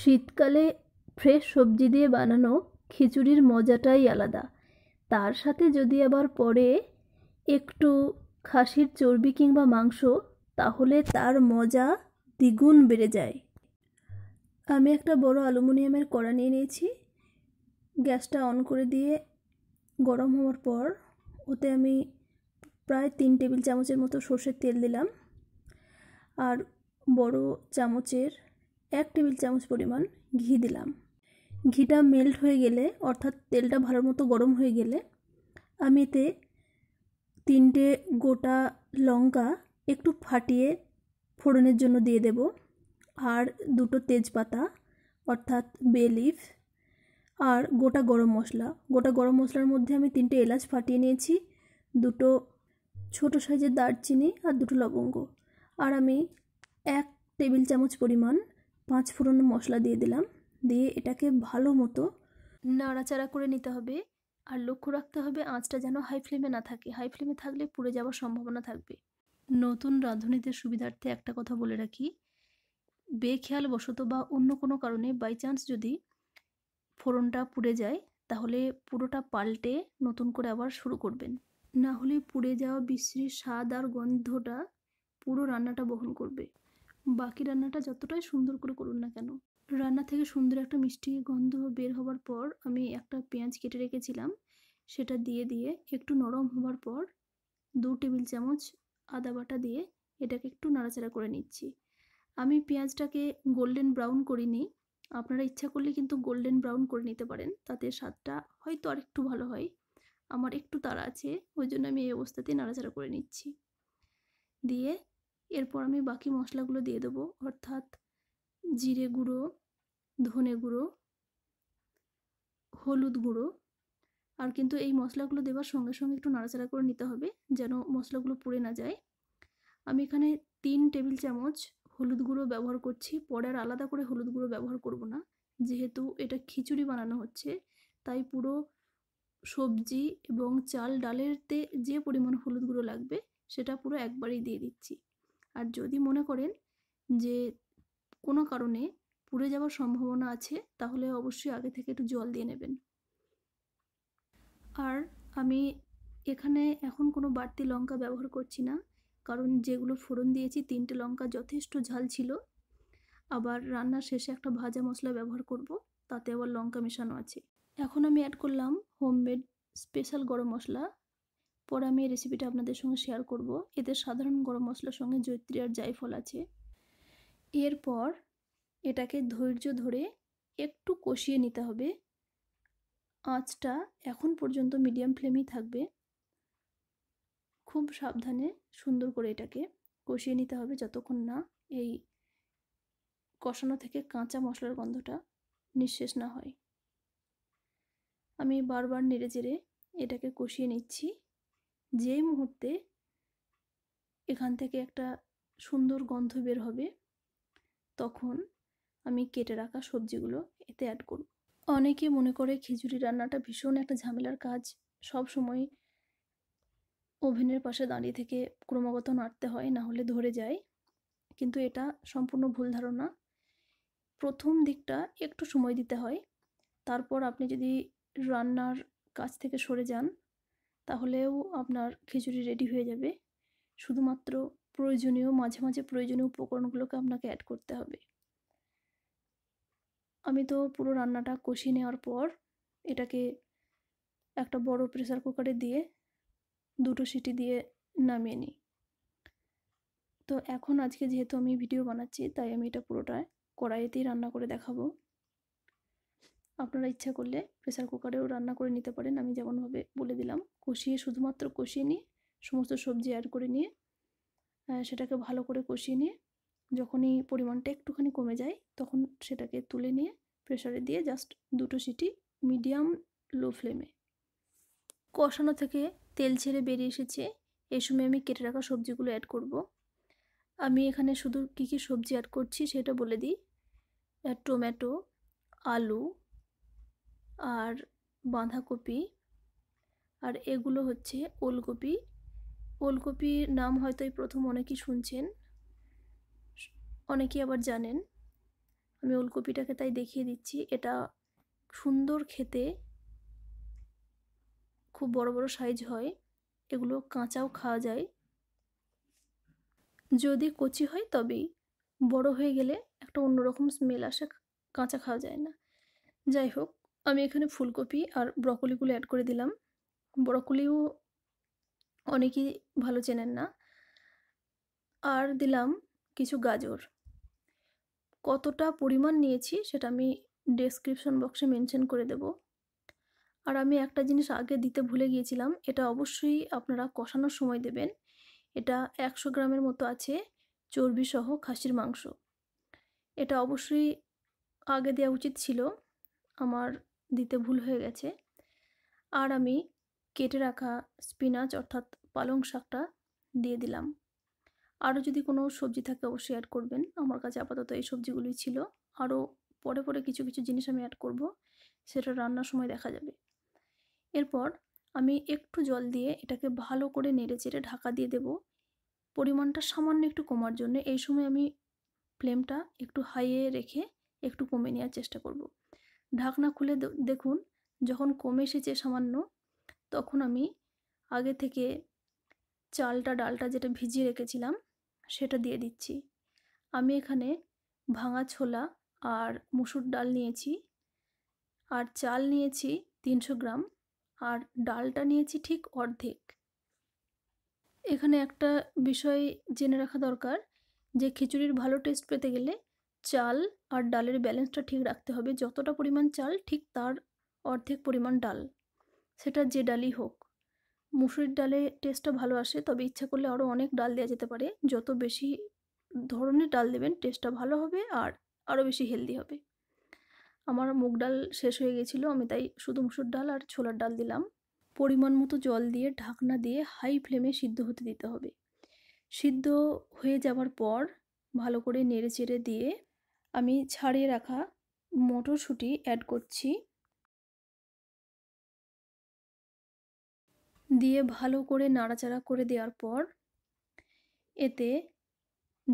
শীতকালে ফ্রেশ সবজি দিয়ে বানানো খিচুড়ির মজাটাই আলাদা তার সাথে যদি আবার পরে একটু খাসির চর্বি কিংবা মাংস তাহলে তার মজা দ্বিগুণ বেড়ে যায় আমি একটা বড় অ্যালুমিনিয়ামের কড়া নিয়ে নিয়েছি গ্যাসটা অন করে দিয়ে গরম হওয়ার পর ওতে আমি প্রায় তিন টেবিল চামচের মতো সর্ষের তেল দিলাম আর বড় চামচের এক টেবিল চামচ পরিমাণ ঘি দিলাম ঘিটা মেল্ট হয়ে গেলে অর্থাৎ তেলটা ভালো মতো গরম হয়ে গেলে আমি এতে তিনটে গোটা লঙ্কা একটু ফাটিয়ে ফোড়নের জন্য দিয়ে দেব আর দুটো তেজপাতা অর্থাৎ বে লিফ আর গোটা গরম মশলা গোটা গরম মশলার মধ্যে আমি তিনটে এলাচ ফাটিয়ে নিয়েছি দুটো ছোট সাইজের দারচিনি আর দুটো লবঙ্গ আর আমি এক টেবিল চামচ পরিমাণ পাঁচ ফোড়ন মশলা দিয়ে দিলাম দিয়ে এটাকে ভালো মতো নাড়াচাড়া করে নিতে হবে আর লক্ষ্য রাখতে হবে আঁচটা যেন হাই ফ্লেমে না থাকে হাই ফ্লেমে থাকলে পুড়ে যাওয়ার সম্ভাবনা থাকবে নতুন রাঁধুনিতে সুবিধার্থে একটা কথা বলে রাখি বেখেয়াল বশত বা অন্য কোনো কারণে বাই চান্স যদি ফোড়নটা পুড়ে যায় তাহলে পুরোটা পাল্টে নতুন করে আবার শুরু করবেন না হলে পুড়ে যাওয়া বিশ্রীর স্বাদ আর গন্ধটা পুরো রান্নাটা বহন করবে বাকি রান্নাটা যতটাই সুন্দর করে করুন না কেন রান্না থেকে সুন্দর একটা মিষ্টি গন্ধ বের হবার পর আমি একটা পেঁয়াজ কেটে রেখেছিলাম সেটা দিয়ে দিয়ে একটু নরম হবার পর দু টেবিল চামচ আদা বাটা দিয়ে এটাকে একটু নাড়াচাড়া করে নিচ্ছি আমি পেঁয়াজটাকে গোল্ডেন ব্রাউন করিনি আপনারা ইচ্ছা করলে কিন্তু গোল্ডেন ব্রাউন করে নিতে পারেন তাতে স্বাদটা হয়তো আর একটু ভালো হয় আমার একটু তাড়া আছে ওই জন্য আমি এই অবস্থাতেই নাড়াচাড়া করে নিচ্ছি দিয়ে এরপর আমি বাকি মশলাগুলো দিয়ে দেবো অর্থাৎ জিরে গুঁড়ো ধনে গুঁড়ো হলুদ গুঁড়ো আর কিন্তু এই মশলাগুলো দেওয়ার সঙ্গে সঙ্গে একটু নাড়াচাড়া করে নিতে হবে যেন মশলাগুলো পুড়ে না যায় আমি এখানে তিন টেবিল চামচ হলুদ গুঁড়ো ব্যবহার করছি পরে আর আলাদা করে হলুদ গুঁড়ো ব্যবহার করব না যেহেতু এটা খিচুড়ি বানানো হচ্ছে তাই পুরো সবজি এবং চাল ডালেরতে যে পরিমাণ হলুদ গুঁড়ো লাগবে সেটা পুরো একবারেই দিয়ে দিচ্ছি আর যদি মনে করেন যে কোনো কারণে পুড়ে যাওয়ার সম্ভাবনা আছে তাহলে অবশ্যই আগে থেকে একটু জল দিয়ে নেবেন আর আমি এখানে এখন কোনো বাড়তি লঙ্কা ব্যবহার করছি না কারণ যেগুলো ফোড়ন দিয়েছি তিনটে লঙ্কা যথেষ্ট ঝাল ছিল আবার রান্নার শেষে একটা ভাজা মশলা ব্যবহার করব তাতে আবার লঙ্কা মেশানো আছে এখন আমি অ্যাড করলাম হোমমেড স্পেশাল গরম মশলা পরে আমি এই রেসিপিটা আপনাদের সঙ্গে শেয়ার করব এতে সাধারণ গরম মশলার সঙ্গে জৈত্রী আর জায়ফল আছে এরপর এটাকে ধৈর্য ধরে একটু কষিয়ে নিতে হবে আঁচটা এখন পর্যন্ত মিডিয়াম ফ্লেমেই থাকবে খুব সাবধানে সুন্দর করে এটাকে কষিয়ে নিতে হবে যতক্ষণ না এই কষানো থেকে কাঁচা মশলার গন্ধটা নিঃশেষ না হয় আমি বারবার নেড়ে জেড়ে এটাকে কষিয়ে নিচ্ছি যে মুহূর্তে এখান থেকে একটা সুন্দর গন্ধ বের হবে তখন আমি কেটে রাখা সবজিগুলো এতে অ্যাড করব অনেকে মনে করে খিচুড়ি রান্নাটা ভীষণ একটা ঝামেলার কাজ সব সময় ওভেনের পাশে দাঁড়িয়ে থেকে ক্রমাগত নাড়তে হয় না হলে ধরে যায় কিন্তু এটা সম্পূর্ণ ভুল ধারণা প্রথম দিকটা একটু সময় দিতে হয় তারপর আপনি যদি রান্নার কাছ থেকে সরে যান তাহলেও আপনার খিচুড়ি রেডি হয়ে যাবে শুধুমাত্র প্রয়োজনীয় মাঝে মাঝে প্রয়োজনীয় উপকরণগুলোকে আপনাকে অ্যাড করতে হবে আমি তো পুরো রান্নাটা কষিয়ে নেওয়ার পর এটাকে একটা বড় প্রেসার কুকারে দিয়ে দুটো সিটি দিয়ে নামিয়ে নিই তো এখন আজকে যেহেতু আমি ভিডিও বানাচ্ছি তাই আমি এটা পুরোটা কড়াইতেই রান্না করে দেখাবো আপনারা ইচ্ছা করলে প্রেসার কুকারেও রান্না করে নিতে পারেন আমি যেমনভাবে বলে দিলাম কষিয়ে শুধুমাত্র কষিয়ে নিয়ে সমস্ত সবজি অ্যাড করে নিয়ে সেটাকে ভালো করে কষিয়ে নিয়ে যখনই পরিমাণটা একটুখানি কমে যায় তখন সেটাকে তুলে নিয়ে প্রেসারে দিয়ে জাস্ট দুটো সিটি মিডিয়াম লো ফ্লেমে কষানো থেকে তেল ছেড়ে বেরিয়ে এসেছে এই সময় আমি কেটে রাখা সবজিগুলো অ্যাড করব। আমি এখানে শুধু কী কী সবজি অ্যাড করছি সেটা বলে দিই টমেটো আলু আর বাঁধাকপি আর এগুলো হচ্ছে ওলকপি ওলকপির নাম হয়তো এই প্রথম অনেকেই শুনছেন অনেকেই আবার জানেন আমি ওলকপিটাকে তাই দেখিয়ে দিচ্ছি এটা সুন্দর খেতে খুব বড় বড় সাইজ হয় এগুলো কাঁচাও খাওয়া যায় যদি কচি হয় তবেই বড় হয়ে গেলে একটা অন্যরকম স্মেল আসে কাঁচা খাওয়া যায় না যাই হোক আমি এখানে ফুলকপি আর ব্রকলিগুলো অ্যাড করে দিলাম ব্রকলিও অনেকেই ভালো চেনেন না আর দিলাম কিছু গাজর কতটা পরিমাণ নিয়েছি সেটা আমি ডেসক্রিপশন বক্সে মেনশন করে দেব আর আমি একটা জিনিস আগে দিতে ভুলে গিয়েছিলাম এটা অবশ্যই আপনারা কষানোর সময় দেবেন এটা একশো গ্রামের মতো আছে চর্বিসহ খাসির মাংস এটা অবশ্যই আগে দেওয়া উচিত ছিল আমার দিতে ভুল হয়ে গেছে আর আমি কেটে রাখা স্পিনাচ অর্থাৎ পালং শাকটা দিয়ে দিলাম আরও যদি কোনো সবজি থাকে অবশ্যই অ্যাড করবেন আমার কাছে আপাতত এই সবজিগুলোই ছিল আরও পরে পরে কিছু কিছু জিনিস আমি অ্যাড করব সেটা রান্নার সময় দেখা যাবে এরপর আমি একটু জল দিয়ে এটাকে ভালো করে নেড়ে চেড়ে ঢাকা দিয়ে দেব পরিমাণটা সামান্য একটু কমার জন্য এই সময় আমি ফ্লেমটা একটু হাইয়ে রেখে একটু কমে নেওয়ার চেষ্টা করব ঢাকনা খুলে দেখুন যখন কমে এসেছে সামান্য তখন আমি আগে থেকে চালটা ডালটা যেটা ভিজিয়ে রেখেছিলাম সেটা দিয়ে দিচ্ছি আমি এখানে ভাঙা ছোলা আর মুসুর ডাল নিয়েছি আর চাল নিয়েছি তিনশো গ্রাম আর ডালটা নিয়েছি ঠিক অর্ধেক এখানে একটা বিষয় জেনে রাখা দরকার যে খিচুড়ির ভালো টেস্ট পেতে গেলে চাল আর ডালের ব্যালেন্সটা ঠিক রাখতে হবে যতটা পরিমাণ চাল ঠিক তার অর্ধেক পরিমাণ ডাল সেটা যে ডালই হোক মুসুরির ডালে টেস্টটা ভালো আসে তবে ইচ্ছা করলে আরও অনেক ডাল দেওয়া যেতে পারে যত বেশি ধরনের ডাল দেবেন টেস্টটা ভালো হবে আর আরও বেশি হেলদি হবে আমার মুগ ডাল শেষ হয়ে গেছিলো আমি তাই শুধু মুসুর ডাল আর ছোলার ডাল দিলাম পরিমাণ মতো জল দিয়ে ঢাকনা দিয়ে হাই ফ্লেমে সিদ্ধ হতে দিতে হবে সিদ্ধ হয়ে যাওয়ার পর ভালো করে নেড়ে চেড়ে দিয়ে আমি ছাড়িয়ে রাখা মটরশুঁটি অ্যাড করছি দিয়ে ভালো করে নাড়াচাড়া করে দেওয়ার পর এতে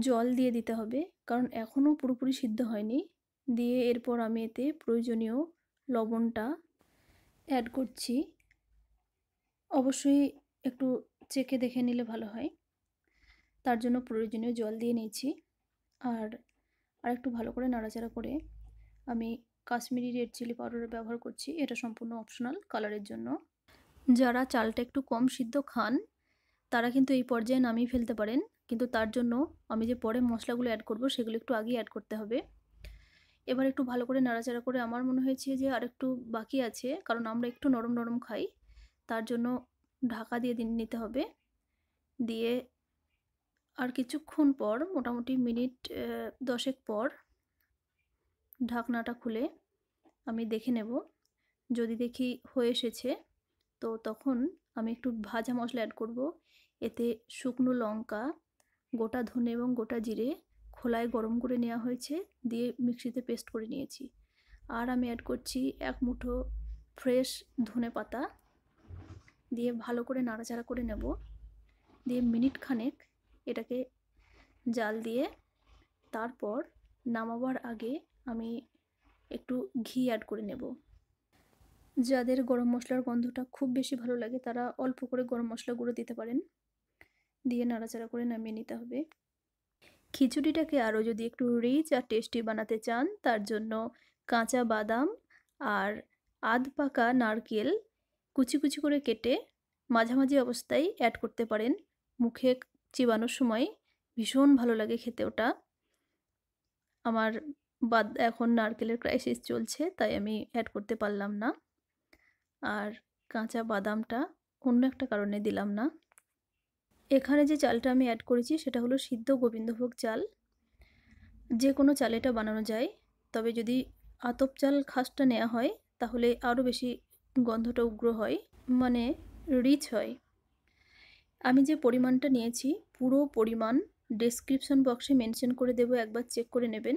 জল দিয়ে দিতে হবে কারণ এখনও পুরোপুরি সিদ্ধ হয়নি দিয়ে এরপর আমি এতে প্রয়োজনীয় লবণটা অ্যাড করছি অবশ্যই একটু চেকে দেখে নিলে ভালো হয় তার জন্য প্রয়োজনীয় জল দিয়ে নিয়েছি আর আর একটু ভালো করে নাড়াচাড়া করে আমি কাশ্মীরি রেড চিলি পাউডার ব্যবহার করছি এটা সম্পূর্ণ অপশনাল কালারের জন্য যারা চালটা একটু কম সিদ্ধ খান তারা কিন্তু এই পর্যায়ে নামিয়ে ফেলতে পারেন কিন্তু তার জন্য আমি যে পরে মশলাগুলো অ্যাড করব সেগুলো একটু আগেই অ্যাড করতে হবে এবার একটু ভালো করে নাড়াচাড়া করে আমার মনে হয়েছে যে আর একটু বাকি আছে কারণ আমরা একটু নরম নরম খাই তার জন্য ঢাকা দিয়ে দিন নিতে হবে দিয়ে আর কিছুক্ষণ পর মোটামুটি মিনিট দশেক পর ঢাকনাটা খুলে আমি দেখে নেব যদি দেখি হয়ে এসেছে তো তখন আমি একটু ভাজা মশলা অ্যাড করব এতে শুকনো লঙ্কা গোটা ধনে এবং গোটা জিরে খোলায় গরম করে নেওয়া হয়েছে দিয়ে মিক্সিতে পেস্ট করে নিয়েছি আর আমি অ্যাড করছি এক মুঠো ফ্রেশ ধনে পাতা দিয়ে ভালো করে নাড়াচাড়া করে নেব দিয়ে মিনিট খানেক এটাকে জাল দিয়ে তারপর নামাবার আগে আমি একটু ঘি অ্যাড করে নেব যাদের গরম মশলার গন্ধটা খুব বেশি ভালো লাগে তারা অল্প করে গরম মশলা গুঁড়ো দিতে পারেন দিয়ে নাড়াচাড়া করে নামিয়ে নিতে হবে খিচুড়িটাকে আরও যদি একটু রিচ আর টেস্টি বানাতে চান তার জন্য কাঁচা বাদাম আর আধ পাকা নারকেল কুচি কুচি করে কেটে মাঝামাঝি অবস্থায় অ্যাড করতে পারেন মুখে চিবানোর সময় ভীষণ ভালো লাগে খেতে ওটা আমার বাদ এখন নারকেলের ক্রাইসিস চলছে তাই আমি অ্যাড করতে পারলাম না আর কাঁচা বাদামটা অন্য একটা কারণে দিলাম না এখানে যে চালটা আমি অ্যাড করেছি সেটা হলো সিদ্ধ গোবিন্দভোগ চাল যে কোনো চালেটা বানানো যায় তবে যদি আতপ চাল খাসটা নেওয়া হয় তাহলে আরও বেশি গন্ধটা উগ্র হয় মানে রিচ হয় আমি যে পরিমাণটা নিয়েছি পুরো পরিমাণ ডেসক্রিপশন বক্সে মেনশন করে দেব একবার চেক করে নেবেন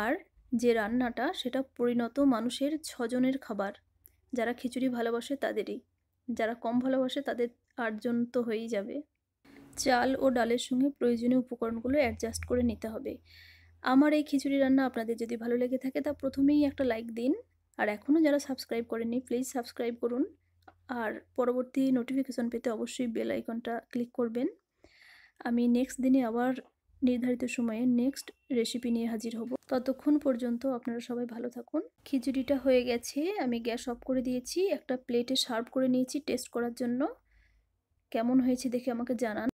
আর যে রান্নাটা সেটা পরিণত মানুষের ছজনের খাবার যারা খিচুড়ি ভালোবাসে তাদেরই যারা কম ভালোবাসে তাদের আটজন তো হয়েই যাবে চাল ও ডালের সঙ্গে প্রয়োজনীয় উপকরণগুলো অ্যাডজাস্ট করে নিতে হবে আমার এই খিচুড়ি রান্না আপনাদের যদি ভালো লেগে থাকে তা প্রথমেই একটা লাইক দিন আর এখনও যারা সাবস্ক্রাইব করেননি প্লিজ সাবস্ক্রাইব করুন আর পরবর্তী নোটিফিকেশন পেতে অবশ্যই বেল আইকনটা ক্লিক করবেন আমি নেক্সট দিনে আবার নির্ধারিত সময়ে নেক্সট রেসিপি নিয়ে হাজির হব ততক্ষণ পর্যন্ত আপনারা সবাই ভালো থাকুন খিচুড়িটা হয়ে গেছে আমি গ্যাস অফ করে দিয়েছি একটা প্লেটে সার্ভ করে নিয়েছি টেস্ট করার জন্য কেমন হয়েছে দেখে আমাকে জানান